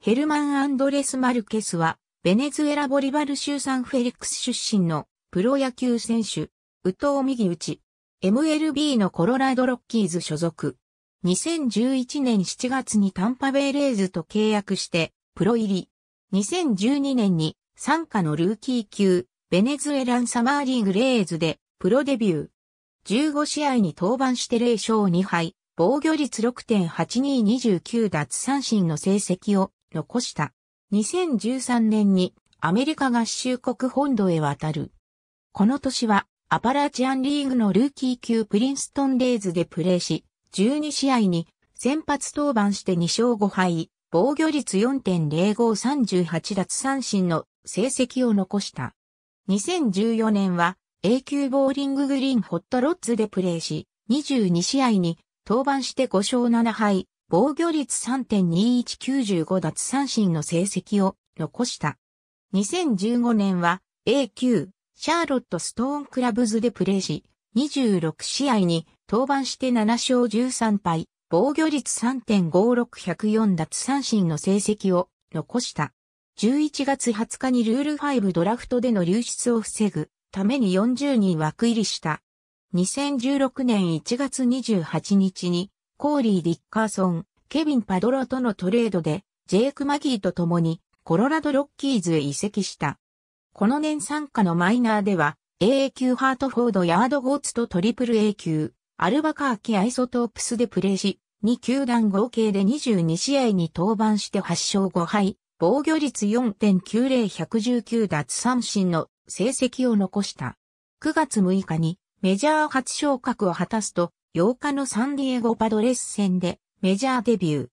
ヘルマン・アンドレス・マルケスは、ベネズエラ・ボリバル州サンフェリックス出身のプロ野球選手、宇藤右打 MLB のコロラドロッキーズ所属。2011年7月にタンパベイレーズと契約して、プロ入り。2012年に、参加のルーキー級、ベネズエランサマーリーグレーズで、プロデビュー。15試合に登板して0勝2敗、防御率6.8229奪三振の成績を残した。2013年にアメリカ合衆国本土へ渡る。この年はアパラチアンリーグのルーキー級プリンストンレイズでプレーし、12試合に先発登板して2勝5敗、防御率4.0538奪三振の成績を残した。2014年は A 級ボーリンググリーンホットロッツでプレーし、22試合に登板して5勝7敗、防御率3.2195奪三振の成績を残した。2015年は A 級シャーロット・ストーン・クラブズでプレーし、26試合に登板して7勝13敗、防御率3 5 6 0 4奪三振の成績を残した。11月20日にルール5ドラフトでの流出を防ぐために40人枠入りした。2016年1月28日にコーリー・ディッカーソン、ケビン・パドロとのトレードで、ジェイク・マギーと共に、コロラド・ロッキーズへ移籍した。この年参加のマイナーでは、AA 級ハートフォード・ヤード・ゴーツとトリプル A 級、アルバカーキ・アイソトープスでプレーし、2球団合計で22試合に登板して8勝5敗、防御率4.90119奪三振の成績を残した。9月6日にメジャー初昇格を果たすと、8日のサンディエゴパドレス戦でメジャーデビュー。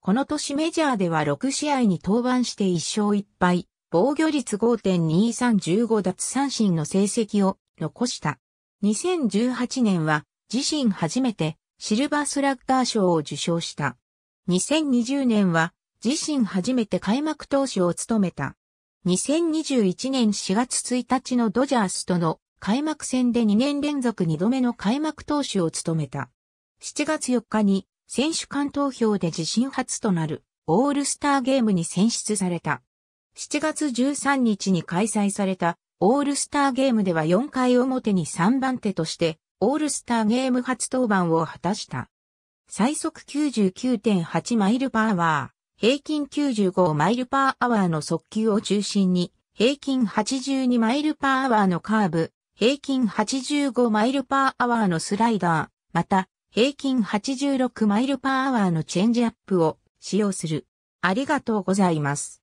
この年メジャーでは6試合に登板して1勝1敗、防御率5.2315奪三振の成績を残した。2018年は自身初めてシルバースラッガー賞を受賞した。2020年は自身初めて開幕投手を務めた。2021年4月1日のドジャースとの開幕戦で2年連続2度目の開幕投手を務めた。7月4日に選手間投票で自身初となるオールスターゲームに選出された。7月13日に開催されたオールスターゲームでは4回表に3番手としてオールスターゲーム初登板を果たした。最速99.8マイルパーワー、平均95マイルパーアワーの速球を中心に、平均82マイルパーアワーのカーブ、平均85マイルパーアワーのスライダー、また、平均86マイルパーアワーのチェンジアップを使用する。ありがとうございます。